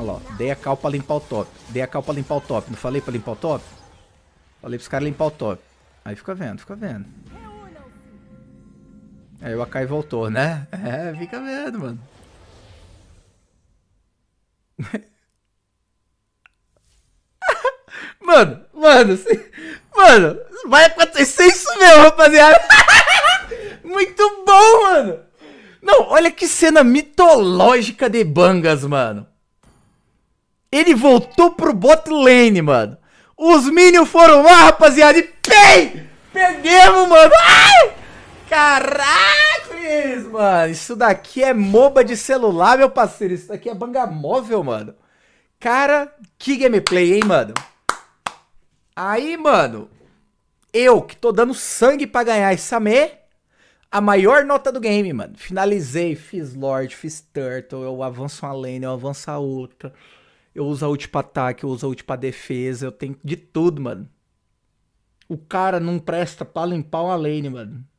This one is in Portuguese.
Olha lá, dei a cal pra limpar o top. Dei a cal pra limpar o top. Não falei pra limpar o top? Falei pros caras limpar o top. Aí fica vendo, fica vendo. Aí o Akai voltou, né? É, fica vendo, mano. Mano, mano, se... mano, vai acontecer isso mesmo, rapaziada. Muito bom, mano. Não, olha que cena mitológica de Bangas, mano. Ele voltou pro bot lane, mano. Os minions foram lá, rapaziada. E pei! Perdemos, mano. Ai! Caracas, mano. Isso daqui é MOBA de celular, meu parceiro. Isso daqui é banga móvel, mano. Cara, que gameplay, hein, mano. Aí, mano. Eu, que tô dando sangue pra ganhar essa me a maior nota do game, mano. Finalizei, fiz Lorde, fiz Turtle, eu avanço uma lane, eu avanço a outra. Eu uso a ult pra ataque, eu uso a ult pra defesa, eu tenho de tudo, mano. O cara não presta pra limpar uma lane, mano.